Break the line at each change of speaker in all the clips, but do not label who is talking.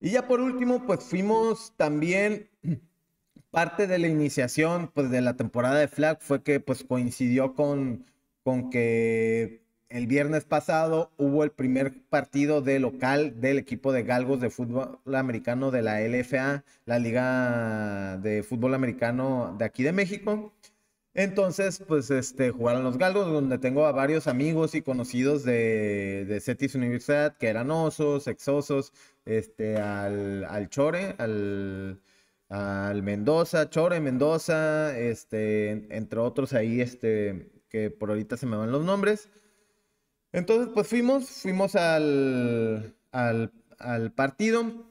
Y ya por último, pues fuimos también parte de la iniciación pues, de la temporada de Flag fue que pues coincidió con, con que el viernes pasado hubo el primer partido de local del equipo de Galgos de fútbol americano de la LFA, la Liga de Fútbol Americano de aquí de México. Entonces, pues este, jugaron los galgos, donde tengo a varios amigos y conocidos de, de CETIS Universidad, que eran osos, exosos, este, al, Chore, al, Mendoza, Chore, Mendoza, este, entre otros ahí, este, que por ahorita se me van los nombres. Entonces, pues fuimos, fuimos al, al, al partido.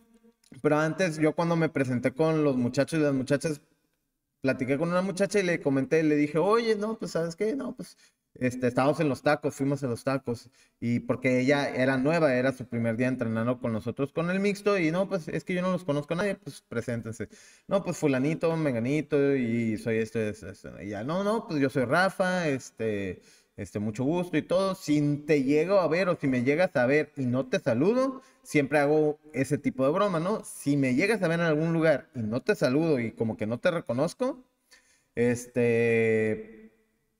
Pero antes, yo cuando me presenté con los muchachos y las muchachas, platiqué con una muchacha y le comenté, le dije, oye, no, pues sabes qué, no, pues este, estábamos en los tacos, fuimos a los tacos, y porque ella era nueva, era su primer día entrenando con nosotros con el mixto, y no, pues es que yo no los conozco a nadie, pues preséntense. No, pues fulanito, meganito, y soy esto, esto. Y ya, no, no, pues yo soy Rafa, este, este, mucho gusto y todo. Si te llego a ver o si me llegas a ver y no te saludo, siempre hago ese tipo de broma, ¿no? Si me llegas a ver en algún lugar y no te saludo y como que no te reconozco, este,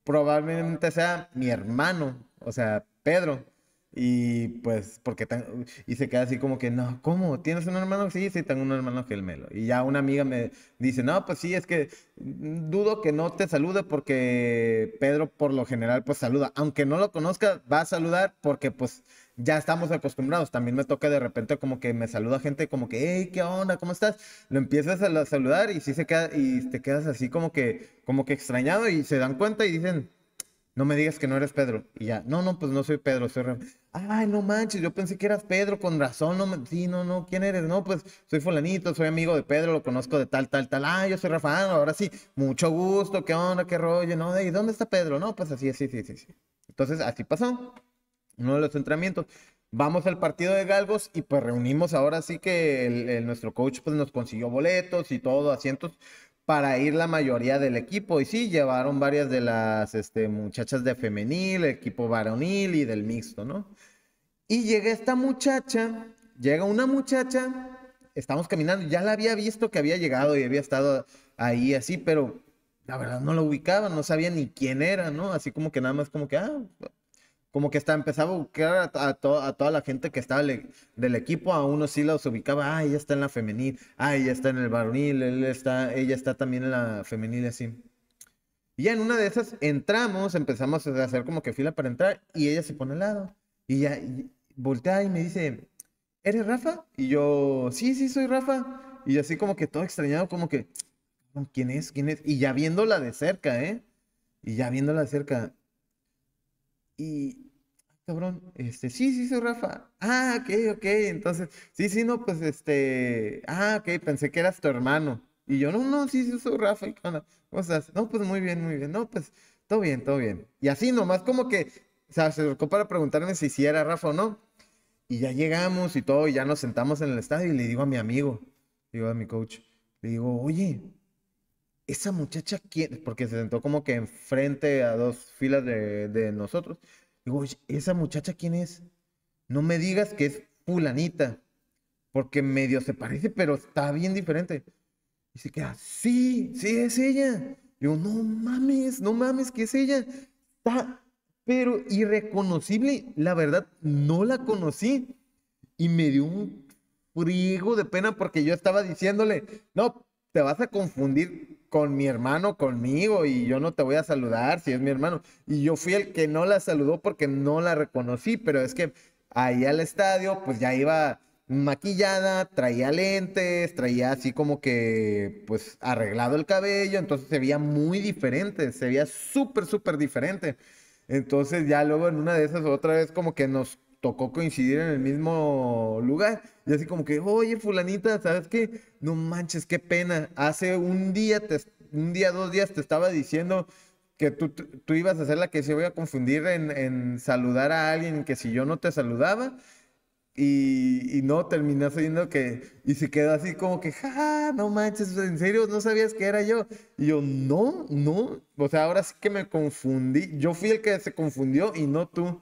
probablemente sea mi hermano, o sea, Pedro. Y pues, porque tan, y se queda así como que, no, ¿cómo? ¿Tienes un hermano? Sí, sí, tengo un hermano que el melo Y ya una amiga me dice, no, pues sí, es que dudo que no te salude porque Pedro por lo general pues saluda. Aunque no lo conozca, va a saludar porque pues ya estamos acostumbrados. También me toca de repente como que me saluda gente como que, hey, ¿qué onda? ¿Cómo estás? Lo empiezas a saludar y sí se queda, y te quedas así como que, como que extrañado y se dan cuenta y dicen, no me digas que no eres Pedro. Y ya, no, no, pues no soy Pedro, soy Ay, no manches, yo pensé que eras Pedro, con razón, no sí, no, no, ¿quién eres? No, pues soy fulanito, soy amigo de Pedro, lo conozco de tal, tal, tal. Ah, yo soy Rafael, ahora sí, mucho gusto, qué onda, qué rollo, ¿no? ¿Y dónde está Pedro? No, pues así, así, sí, sí, sí. Entonces, así pasó, uno de los entrenamientos. Vamos al partido de Galgos y pues reunimos ahora sí que el, nuestro coach pues nos consiguió boletos y todo, asientos para ir la mayoría del equipo. Y sí, llevaron varias de las este, muchachas de femenil, equipo varonil y del mixto, ¿no? Y llega esta muchacha, llega una muchacha, estamos caminando, ya la había visto que había llegado y había estado ahí así, pero la verdad no la ubicaba, no sabía ni quién era, ¿no? Así como que nada más como que, ah, como que está, empezaba a buscar a, toda la gente que estaba del equipo, a unos sí los ubicaba, ah, ella está en la femenil, ah, ella está en el varonil, él está, ella está también en la femenil así. Y ya en una de esas entramos, empezamos a hacer como que fila para entrar y ella se pone al lado. Y ya voltea y me dice, ¿eres Rafa? Y yo, sí, sí, soy Rafa. Y así como que todo extrañado, como que, ¿quién es? ¿Quién es? Y ya viéndola de cerca, ¿eh? Y ya viéndola de cerca, y, cabrón, este, sí, sí, soy Rafa. Ah, ok, ok, entonces, sí, sí, no, pues, este, ah, ok, pensé que eras tu hermano. Y yo, no, no, sí, sí, soy Rafa. ¿Y ¿Cómo No, pues muy bien, muy bien. No, pues, todo bien, todo bien. Y así nomás, como que, o sea, se tocó para preguntarme si, sí era Rafa o no. Y ya llegamos y todo, y ya nos sentamos en el estadio y le digo a mi amigo, digo a mi coach, le digo, oye, esa muchacha, ¿quién? Porque se sentó como que enfrente a dos filas de, nosotros. Digo, ¿esa muchacha quién es? No me digas que es fulanita, porque medio se parece, pero está bien diferente. Y se queda, sí, sí es ella. Digo, no mames, no mames, que es ella. Está, pero irreconocible, la verdad, no la conocí. Y me dio un friego de pena porque yo estaba diciéndole, no, te vas a confundir con mi hermano conmigo y yo no te voy a saludar si es mi hermano. Y yo fui el que no la saludó porque no la reconocí, pero es que ahí al estadio pues ya iba maquillada, traía lentes, traía así como que pues arreglado el cabello, entonces se veía muy diferente, se veía súper, súper diferente. Entonces ya luego en una de esas otra vez como que nos tocó coincidir en el mismo lugar. Y así como que, oye, fulanita, ¿sabes qué? No manches, qué pena. Hace un día, te, un día, dos días te estaba diciendo que tú, tú ibas a ser la que se voy a confundir en, en, saludar a alguien que si yo no te saludaba. Y, y no, terminaste viendo que... Y se quedó así como que, ja, no manches, en serio, no sabías que era yo. Y yo, no, no. O sea, ahora sí que me confundí. Yo fui el que se confundió y no tú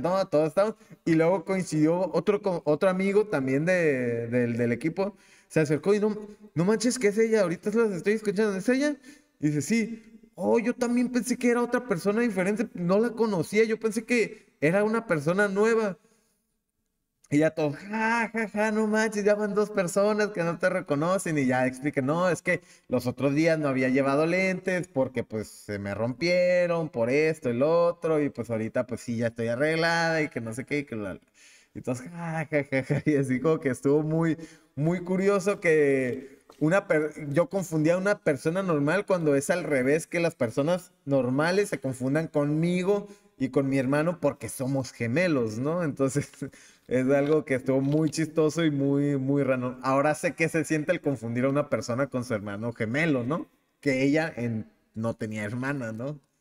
no, todos estamos. Y luego coincidió otro, otro amigo también de, del, equipo. Se acercó y no, no manches, que es ella. Ahorita las estoy escuchando. ¿Es ella? dice, sí. Oh, yo también pensé que era otra persona diferente. No la conocía. Yo pensé que era una persona nueva. Y ya todo, ja, ja, ja, no manches, ya van dos personas que no te reconocen y ya expliqué, no, es que los otros días no había llevado lentes porque pues se me rompieron por esto, el otro, y pues ahorita pues sí, ya estoy arreglada y que no sé qué, y Entonces, ja, ja, ja, y así como que estuvo muy, muy curioso que una yo confundía a una persona normal cuando es al revés, que las personas normales se confundan conmigo y con mi hermano porque somos gemelos, ¿no? Entonces es algo que estuvo muy chistoso y muy, muy raro. Ahora sé que se siente el confundir a una persona con su hermano gemelo, ¿no? Que ella no tenía hermana, ¿no?